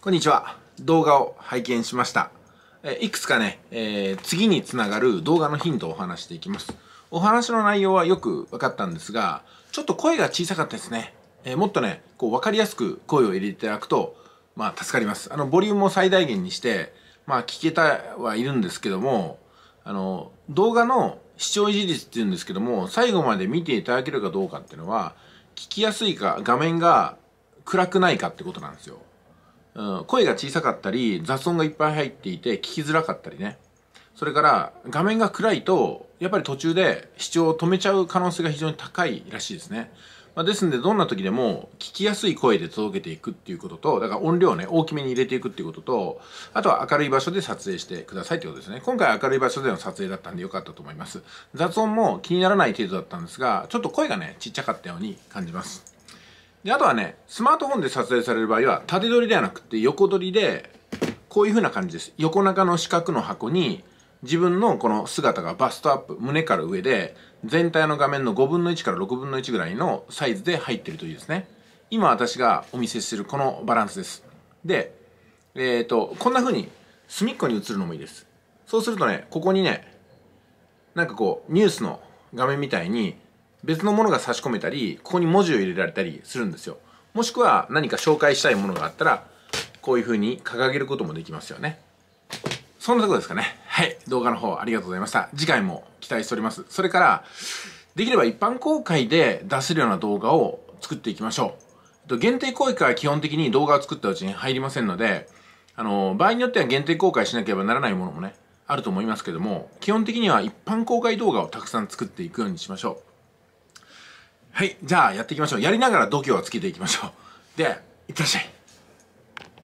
こんにちは。動画を拝見しました。えいくつかね、えー、次につながる動画のヒントをお話していきます。お話の内容はよく分かったんですが、ちょっと声が小さかったですね。えー、もっとね、こう分かりやすく声を入れていただくと、まあ助かります。あの、ボリュームを最大限にして、まあ聞けたはいるんですけども、あの、動画の視聴維持率っていうんですけども、最後まで見ていただけるかどうかっていうのは、聞きやすいか、画面が暗くないかってことなんですよ。うん、声が小さかったり、雑音がいっぱい入っていて聞きづらかったりね。それから画面が暗いと、やっぱり途中で視聴を止めちゃう可能性が非常に高いらしいですね。まあ、ですんで、どんな時でも聞きやすい声で届けていくっていうことと、だから音量をね、大きめに入れていくっていうことと、あとは明るい場所で撮影してくださいってことですね。今回明るい場所での撮影だったんでよかったと思います。雑音も気にならない程度だったんですが、ちょっと声がね、ちっちゃかったように感じます。であとはねスマートフォンで撮影される場合は縦取りではなくて横取りでこういう風な感じです横中の四角の箱に自分のこの姿がバストアップ胸から上で全体の画面の5分の1から6分の1ぐらいのサイズで入ってるといいですね今私がお見せするこのバランスですでえっ、ー、とこんな風に隅っこに映るのもいいですそうするとねここにねなんかこうニュースの画面みたいに別のものが差し込めたりここに文字を入れられたりするんですよもしくは何か紹介したいものがあったらこういう風に掲げることもできますよねそんなとこですかねはい動画の方ありがとうございました次回も期待しておりますそれからできれば一般公開で出せるような動画を作っていきましょう限定公開は基本的に動画を作ったうちに入りませんのであの場合によっては限定公開しなければならないものもねあると思いますけども基本的には一般公開動画をたくさん作っていくようにしましょうはい、じゃあやっていきましょう。やりながら度胸をつけていきましょう。で、いってらっしゃい。